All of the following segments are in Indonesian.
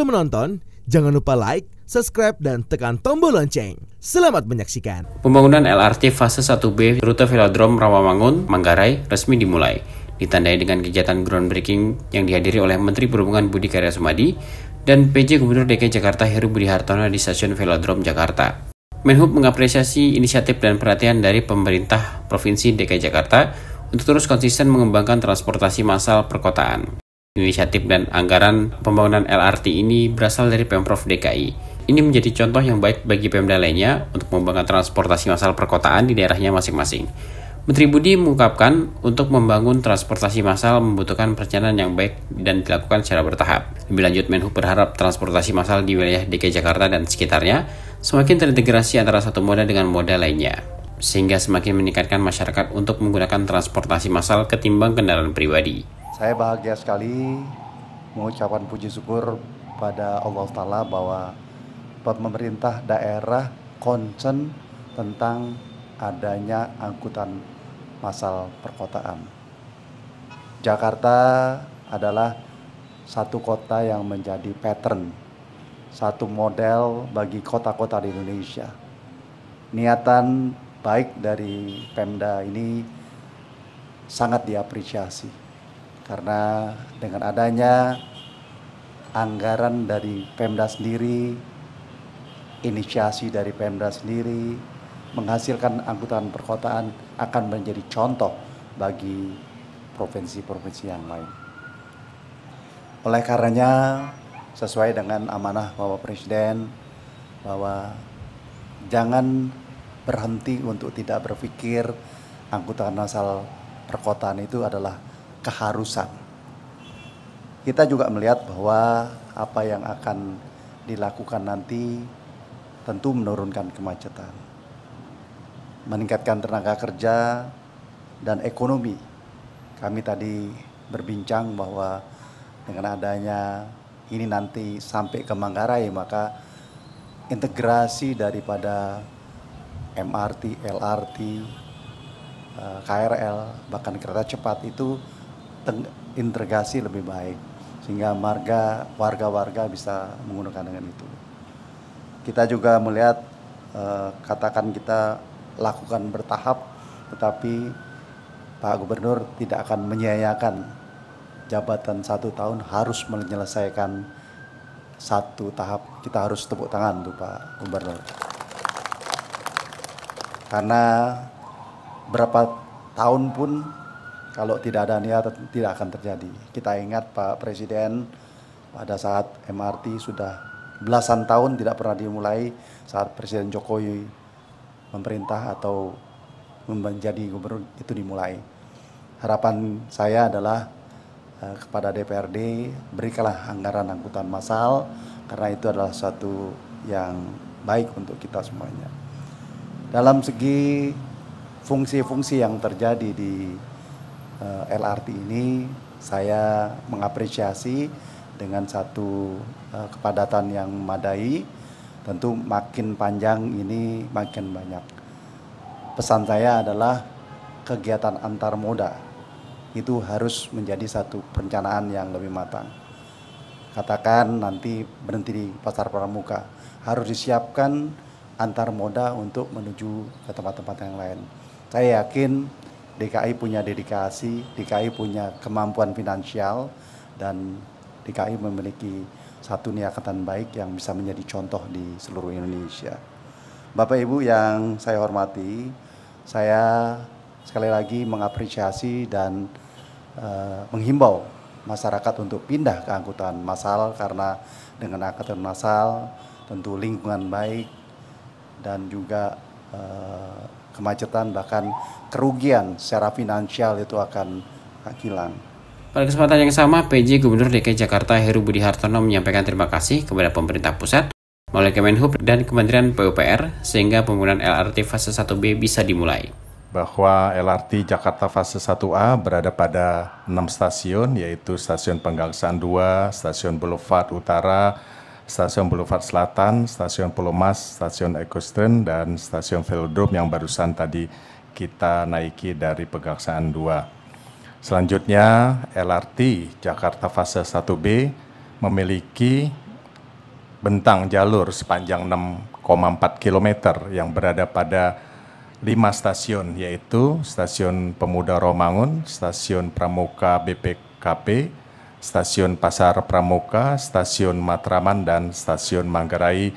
Sebelum menonton, jangan lupa like, subscribe, dan tekan tombol lonceng. Selamat menyaksikan. Pembangunan LRT fase 1B rute Velodrome Rawamangun, Manggarai resmi dimulai. Ditandai dengan kegiatan groundbreaking yang dihadiri oleh Menteri Perhubungan Budi Karya Sumadi dan PJ Gubernur DKI Jakarta Heru Budi Hartono di stasiun Velodrome Jakarta. Menhub mengapresiasi inisiatif dan perhatian dari pemerintah Provinsi DKI Jakarta untuk terus konsisten mengembangkan transportasi massal perkotaan. Inisiatif dan anggaran pembangunan LRT ini berasal dari Pemprov DKI. Ini menjadi contoh yang baik bagi Pemda lainnya untuk membangun transportasi massal perkotaan di daerahnya masing-masing. Menteri Budi mengungkapkan untuk membangun transportasi massal membutuhkan perencanaan yang baik dan dilakukan secara bertahap. Lebih lanjut, Menhub berharap transportasi massal di wilayah DKI Jakarta dan sekitarnya semakin terintegrasi antara satu moda dengan moda lainnya, sehingga semakin meningkatkan masyarakat untuk menggunakan transportasi massal ketimbang kendaraan pribadi. Saya bahagia sekali mengucapkan puji syukur pada Allah Ta'ala bahwa pemerintah daerah concern tentang adanya angkutan masal perkotaan. Jakarta adalah satu kota yang menjadi pattern, satu model bagi kota-kota di Indonesia. Niatan baik dari Pemda ini sangat diapresiasi karena dengan adanya anggaran dari Pemda sendiri, inisiasi dari Pemda sendiri, menghasilkan angkutan perkotaan akan menjadi contoh bagi provinsi-provinsi yang lain. Oleh karenanya, sesuai dengan amanah Bapak Presiden, bahwa jangan berhenti untuk tidak berpikir angkutan asal perkotaan itu adalah keharusan. Kita juga melihat bahwa apa yang akan dilakukan nanti tentu menurunkan kemacetan, meningkatkan tenaga kerja dan ekonomi. Kami tadi berbincang bahwa dengan adanya ini nanti sampai ke Manggarai maka integrasi daripada MRT, LRT, eh, KRL bahkan kereta cepat itu terintegrasi lebih baik sehingga marga warga-warga bisa menggunakan dengan itu. Kita juga melihat eh, katakan kita lakukan bertahap, tetapi Pak Gubernur tidak akan menyia-nyiakan jabatan satu tahun harus menyelesaikan satu tahap. Kita harus tepuk tangan tuh Pak Gubernur. Karena berapa tahun pun kalau tidak ada niat tidak akan terjadi. Kita ingat Pak Presiden pada saat MRT sudah belasan tahun tidak pernah dimulai saat Presiden Jokowi memerintah atau menjadi gubernur itu dimulai. Harapan saya adalah eh, kepada DPRD berikanlah anggaran angkutan massal karena itu adalah satu yang baik untuk kita semuanya. Dalam segi fungsi-fungsi yang terjadi di Eh, LRT ini saya mengapresiasi dengan satu eh, kepadatan yang memadai tentu makin panjang ini makin banyak pesan saya adalah kegiatan antar moda itu harus menjadi satu perencanaan yang lebih matang katakan nanti berhenti di pasar pramuka harus disiapkan antar moda untuk menuju ke tempat-tempat yang lain saya yakin DKI punya dedikasi, DKI punya kemampuan finansial, dan DKI memiliki satu niatan baik yang bisa menjadi contoh di seluruh Indonesia. Bapak Ibu yang saya hormati, saya sekali lagi mengapresiasi dan uh, menghimbau masyarakat untuk pindah ke angkutan massal karena dengan angkutan massal tentu lingkungan baik dan juga uh, kemacetan bahkan kerugian secara finansial itu akan ah, hilang. Pada kesempatan yang sama, PJ Gubernur DKI Jakarta Heru Budi Hartono menyampaikan terima kasih kepada pemerintah pusat melalui Kemenhub dan Kementerian PUPR sehingga penggunaan LRT fase 1B bisa dimulai. Bahwa LRT Jakarta fase 1A berada pada 6 stasiun yaitu stasiun Penggangsaan 2, stasiun Boulevard Utara, Stasiun Boulevard Selatan, Stasiun Pulau Mas, Stasiun Ekostren, dan Stasiun Velodrome yang barusan tadi kita naiki dari Pegaksaan 2. Selanjutnya, LRT Jakarta Fase 1B memiliki bentang jalur sepanjang 6,4 km yang berada pada lima stasiun, yaitu Stasiun Pemuda Romangun, Stasiun Pramuka BPKP, stasiun Pasar Pramuka, stasiun Matraman, dan stasiun Manggarai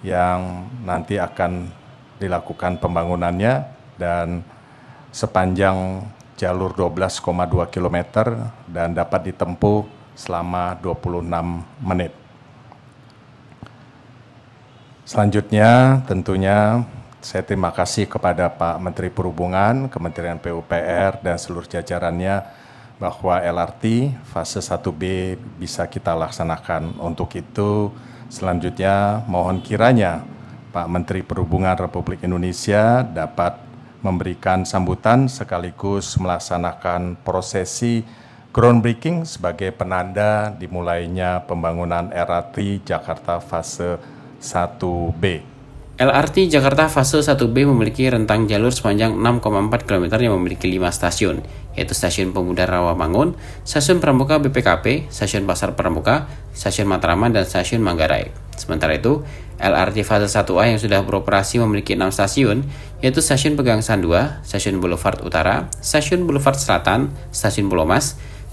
yang nanti akan dilakukan pembangunannya dan sepanjang jalur 12,2 km dan dapat ditempuh selama 26 menit. Selanjutnya tentunya saya terima kasih kepada Pak Menteri Perhubungan, Kementerian PUPR, dan seluruh jajarannya bahwa LRT fase 1B bisa kita laksanakan. Untuk itu selanjutnya mohon kiranya Pak Menteri Perhubungan Republik Indonesia dapat memberikan sambutan sekaligus melaksanakan prosesi groundbreaking sebagai penanda dimulainya pembangunan LRT Jakarta fase 1B. LRT Jakarta fase 1B memiliki rentang jalur sepanjang 6,4 km yang memiliki 5 stasiun, yaitu Stasiun Pemuda Rawamangun, Stasiun Pramuka BPKP, Stasiun Pasar Pramuka, Stasiun Matraman, dan Stasiun Manggarai. Sementara itu, LRT fase 1A yang sudah beroperasi memiliki 6 stasiun, yaitu Stasiun Pegangsaan 2, Stasiun Boulevard Utara, Stasiun Boulevard Selatan, Stasiun Pulau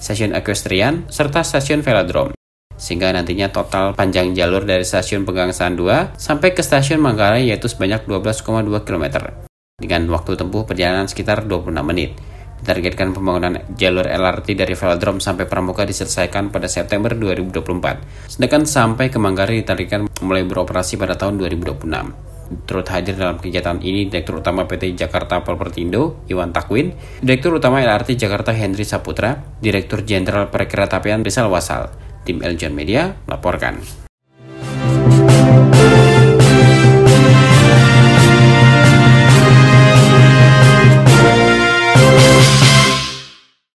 Stasiun Equestrian, serta Stasiun Velodrome sehingga nantinya total panjang jalur dari stasiun Pegangsaan 2 sampai ke stasiun Manggarai yaitu sebanyak 12,2 km dengan waktu tempuh perjalanan sekitar 26 menit. Ditargetkan pembangunan jalur LRT dari Velodrome sampai Pramuka diselesaikan pada September 2024. Sedangkan sampai ke Manggarai ditargetkan mulai beroperasi pada tahun 2026. Turut hadir dalam kegiatan ini Direktur Utama PT Jakarta Propertindo, Iwan Takwin, Direktur Utama LRT Jakarta Henry Saputra, Direktur Jenderal Perkeretaapian Rizal Wasal, Tim Elgen Media melaporkan.